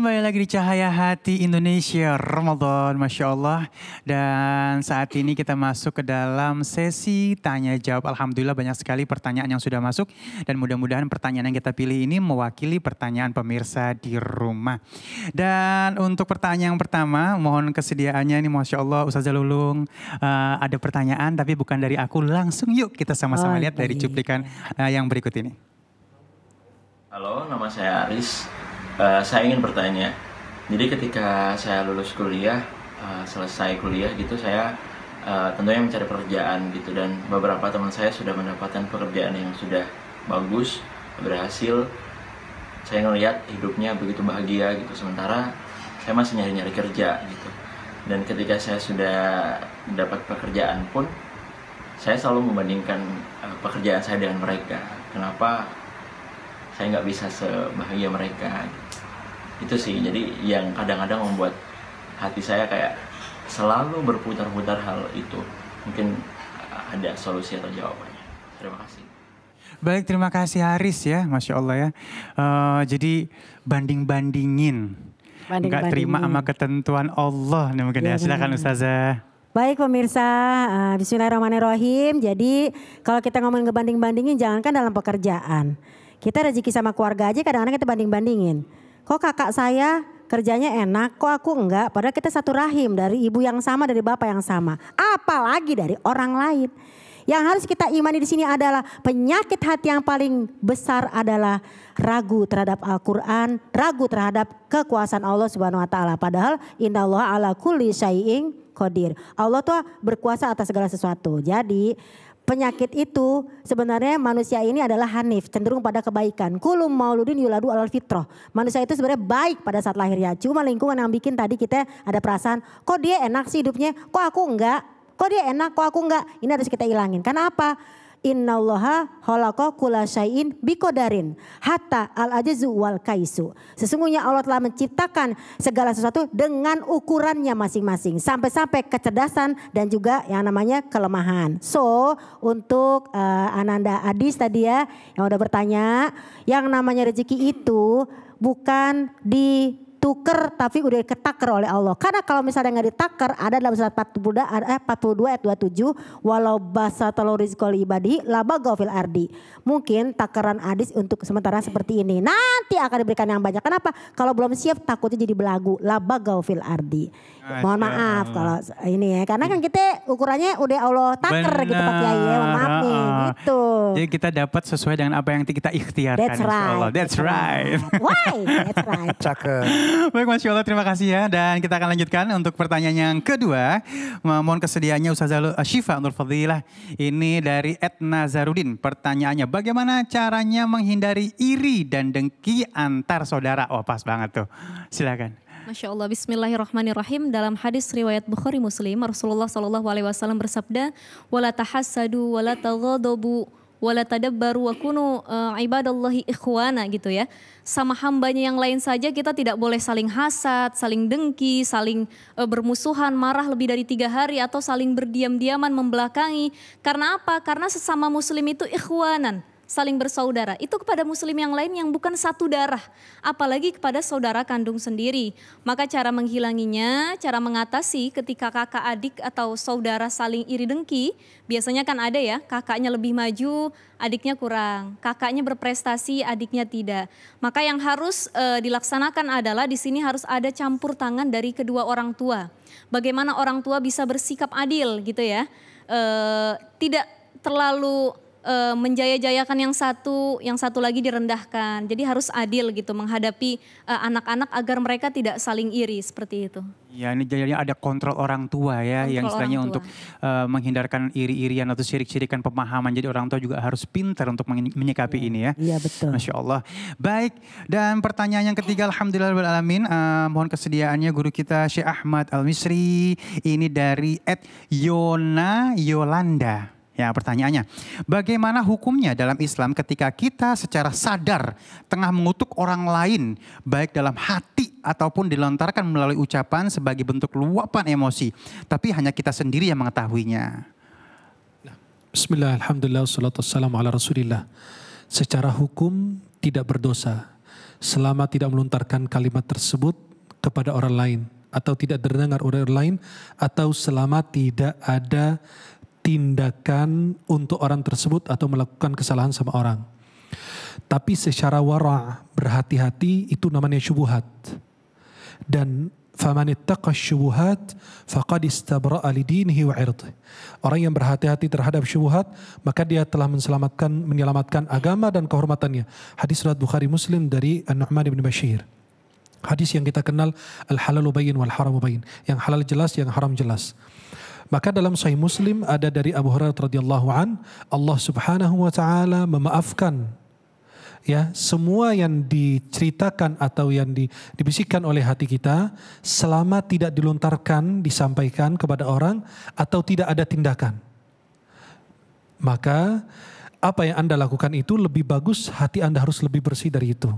Kembali lagi di Cahaya Hati Indonesia Ramadan, Masya Allah. Dan saat ini kita masuk ke dalam sesi tanya jawab. Alhamdulillah banyak sekali pertanyaan yang sudah masuk. Dan mudah-mudahan pertanyaan yang kita pilih ini mewakili pertanyaan pemirsa di rumah. Dan untuk pertanyaan yang pertama, mohon kesediaannya ini Masya Allah Ustazah Lulung. Uh, eh, ada pertanyaan tapi bukan dari aku, langsung yuk kita sama-sama oh, lihat dari iya. cuplikan uh, yang berikut ini. Halo, nama saya Aris. Eh, saya ingin bertanya jadi ketika saya lulus kuliah uh, selesai kuliah gitu saya uh, tentunya mencari pekerjaan gitu dan beberapa teman saya sudah mendapatkan pekerjaan yang sudah bagus berhasil saya ngelihat hidupnya begitu bahagia gitu sementara saya masih nyari-nyari kerja gitu dan ketika saya sudah dapat pekerjaan pun saya selalu membandingkan uh, pekerjaan saya dengan mereka kenapa saya nggak bisa sebahagia mereka gitu itu sih jadi yang kadang-kadang membuat hati saya kayak selalu berputar-putar hal itu mungkin ada solusi atau jawabannya terima kasih baik terima kasih Haris ya masya Allah ya uh, jadi banding bandingin Banding nggak terima sama ketentuan Allah nih mungkin ya, ya. silakan Ustazah Baik pemirsa, uh, bismillahirrahmanirrahim. Jadi kalau kita ngomong ngebanding-bandingin jangankan dalam pekerjaan. Kita rezeki sama keluarga aja kadang-kadang kita banding-bandingin. Kok kakak saya kerjanya enak, kok aku enggak? Padahal kita satu rahim dari ibu yang sama, dari bapak yang sama. Apalagi dari orang lain. Yang harus kita imani di sini adalah penyakit hati yang paling besar adalah ragu terhadap Al-Qur'an, ragu terhadap kekuasaan Allah Subhanahu wa taala. Padahal Allah ala kulli syai'in qadir. Allah tuh berkuasa atas segala sesuatu. Jadi penyakit itu sebenarnya manusia ini adalah hanif, cenderung pada kebaikan. Kulum mauludin yuladu alal fitroh. Manusia itu sebenarnya baik pada saat lahir ya Cuma lingkungan yang bikin tadi kita ada perasaan, kok dia enak sih hidupnya, kok aku enggak? Kok dia enak, kok aku enggak? Ini harus kita ilangin. Karena apa? innallaha khalaqa kula syai'in bikodarin hatta al ajzu wal kaisu. Sesungguhnya Allah telah menciptakan segala sesuatu dengan ukurannya masing-masing sampai-sampai kecerdasan dan juga yang namanya kelemahan. So, untuk uh, Ananda Adis tadi ya yang udah bertanya, yang namanya rezeki itu bukan di dituker tapi udah ketaker oleh Allah. Karena kalau misalnya nggak ditaker ada dalam surat 42 eh 42 ayat 27 walau basa talo rizqol ibadi laba gofil ardi. Mungkin takaran adis untuk sementara seperti ini. Nanti akan diberikan yang banyak. Kenapa? Kalau belum siap takutnya jadi belagu. Laba gofil ardi. Ah, Mohon maaf kalau ini ya. Karena kan kita ukurannya udah Allah taker Bener. gitu Pak Kiai ya. maaf nih gitu. Jadi kita dapat sesuai dengan apa yang kita ikhtiarkan. That's right. Allah. That's, right. right. Why? That's right. Cakep. Baik Masya Allah terima kasih ya. Dan kita akan lanjutkan untuk pertanyaan yang kedua. Mohon kesediaannya Ustazah eh, Syifa Nur Fadilah. Ini dari Etna Zarudin. Pertanyaannya, bagaimana caranya menghindari iri dan dengki antar saudara? oh, pas banget tuh. Silakan. Masya Allah, Bismillahirrahmanirrahim. Dalam hadis riwayat Bukhari Muslim, Rasulullah Shallallahu Alaihi Wasallam bersabda, "Wala tahassadu, wala wala tadabbaru wa kunu eh, ibadallahi ikhwana gitu ya. Sama hambanya yang lain saja kita tidak boleh saling hasad, saling dengki, saling uh, bermusuhan, marah lebih dari tiga hari atau saling berdiam-diaman membelakangi. Karena apa? Karena sesama muslim itu ikhwanan saling bersaudara. Itu kepada muslim yang lain yang bukan satu darah, apalagi kepada saudara kandung sendiri. Maka cara menghilanginya, cara mengatasi ketika kakak adik atau saudara saling iri dengki, biasanya kan ada ya, kakaknya lebih maju, adiknya kurang. Kakaknya berprestasi, adiknya tidak. Maka yang harus e, dilaksanakan adalah di sini harus ada campur tangan dari kedua orang tua. Bagaimana orang tua bisa bersikap adil gitu ya. E, tidak terlalu uh, menjaya-jayakan yang satu, yang satu lagi direndahkan. Jadi harus adil gitu menghadapi eh, anak-anak uh, agar mereka tidak saling iri seperti itu. Ya ini jadinya ada kontrol orang tua ya kontrol yang istilahnya untuk uh, menghindarkan iri-irian atau sirik-sirikan pemahaman. Jadi orang tua juga harus pintar untuk menyikapi ya. ini ya. Iya betul. Masya Allah. Baik dan pertanyaan yang ketiga Alhamdulillah alamin. Uh, mohon kesediaannya guru kita Syekh Ahmad Al-Misri. Ini dari Ed Yona Yolanda. Ya, pertanyaannya, bagaimana hukumnya dalam Islam ketika kita secara sadar tengah mengutuk orang lain baik dalam hati ataupun dilontarkan melalui ucapan sebagai bentuk luapan emosi, tapi hanya kita sendiri yang mengetahuinya? Nah, bismillah, Alhamdulillah, salatu wassalamu ala rasulillah. Secara hukum tidak berdosa. Selama tidak melontarkan kalimat tersebut kepada orang lain. Atau tidak terdengar oleh orang lain. Atau selama tidak ada tindakan untuk orang tersebut atau melakukan kesalahan sama orang. Tapi secara wara berhati-hati itu namanya syubuhat. Dan faman ittaqa syubuhat faqad istabra'a dinihi wa irdih. Orang yang berhati-hati terhadap syubuhat maka dia telah menyelamatkan menyelamatkan agama dan kehormatannya. Hadis surat Bukhari Muslim dari An-Nu'man bin Bashir. Hadis yang kita kenal al-halal wal haram Yang halal jelas, yang haram jelas. Maka dalam Sahih Muslim ada dari Abu Hurairah radhiyallahu an, Allah Subhanahu wa taala memaafkan ya semua yang diceritakan atau yang dibisikkan oleh hati kita selama tidak dilontarkan disampaikan kepada orang atau tidak ada tindakan maka apa yang anda lakukan itu lebih bagus hati anda harus lebih bersih dari itu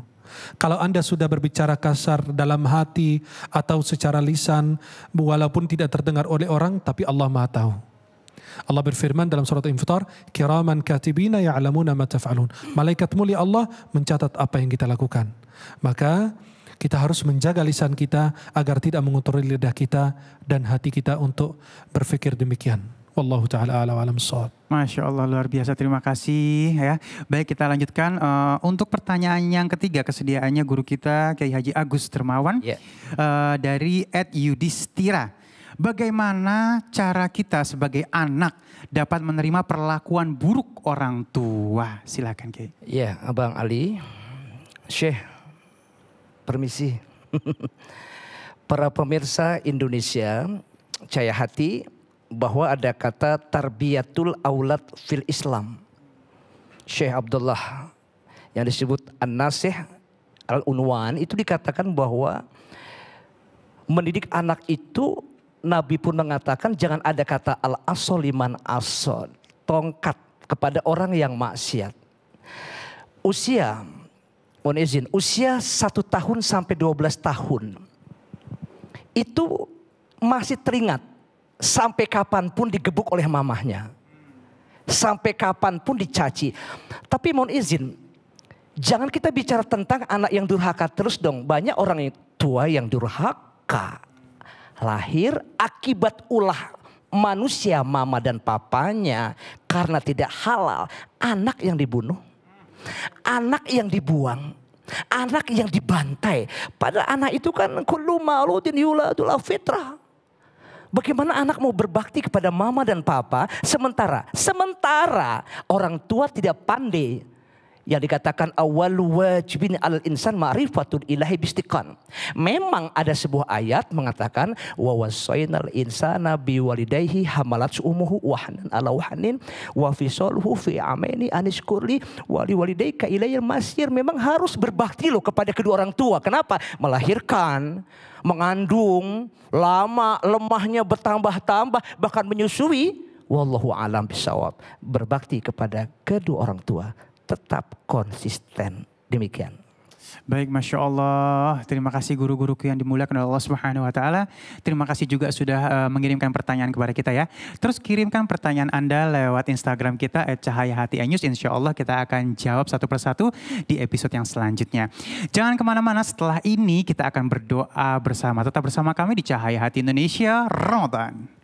kalau Anda sudah berbicara kasar dalam hati atau secara lisan, walaupun tidak terdengar oleh orang, tapi Allah Maha Tahu. Allah berfirman dalam surat Infitar, "Kiraman katibina ya'lamuna ma taf'alun." Malaikat mulia Allah mencatat apa yang kita lakukan. Maka kita harus menjaga lisan kita agar tidak mengotori lidah kita dan hati kita untuk berpikir demikian. Wallahu taala alam sawab. Masya Allah luar biasa terima kasih ya. Baik kita lanjutkan uh, untuk pertanyaan yang ketiga kesediaannya guru kita Kiai Haji Agus Termawan yeah. Ya. uh, dari Ed Yudistira. Bagaimana cara kita sebagai anak dapat menerima perlakuan buruk orang tua? Silakan Kiai. Ya yeah, Abang Ali, Syekh, permisi. Para pemirsa Indonesia, Caya Hati, bahwa ada kata tarbiyatul aulad fil Islam. Syekh Abdullah yang disebut An-Nasih Al-Unwan itu dikatakan bahwa mendidik anak itu Nabi pun mengatakan jangan ada kata al-asoliman asol, tongkat kepada orang yang maksiat. Usia, mohon izin, usia satu tahun sampai 12 tahun itu masih teringat sampai kapan pun digebuk oleh mamahnya. Sampai kapan pun dicaci. Tapi mohon izin, jangan kita bicara tentang anak yang durhaka terus dong. Banyak orang yang tua yang durhaka. Lahir akibat ulah manusia mama dan papanya karena tidak halal. Anak yang dibunuh, anak yang dibuang, anak yang dibantai. Padahal anak itu kan kullu mauludin yuladul fitrah. Bagaimana anak mau berbakti kepada mama dan papa sementara sementara orang tua tidak pandai yang dikatakan awal wajibin al insan ma'rifatul ilahi bistiqan. Memang ada sebuah ayat mengatakan wa wasainal insana biwalidayhi hamalat umuhu wahnan ala wahnin wa fisaluhu fi amaini aniskurli wali walidayka ilayil masir. Memang harus berbakti loh kepada kedua orang tua. Kenapa? Melahirkan, mengandung, lama lemahnya bertambah-tambah bahkan menyusui wallahu alam bisawab berbakti kepada kedua orang tua tetap konsisten. Demikian. Baik, Masya Allah. Terima kasih guru-guruku yang dimuliakan oleh Allah Subhanahu Wa Taala. Terima kasih juga sudah uh, mengirimkan pertanyaan kepada kita ya. Terus kirimkan pertanyaan Anda lewat Instagram kita @cahayahatianews. Insya Allah kita akan jawab satu persatu di episode yang selanjutnya. Jangan kemana-mana. Setelah ini kita akan berdoa bersama. Tetap bersama kami di Cahaya Hati Indonesia Ramadan.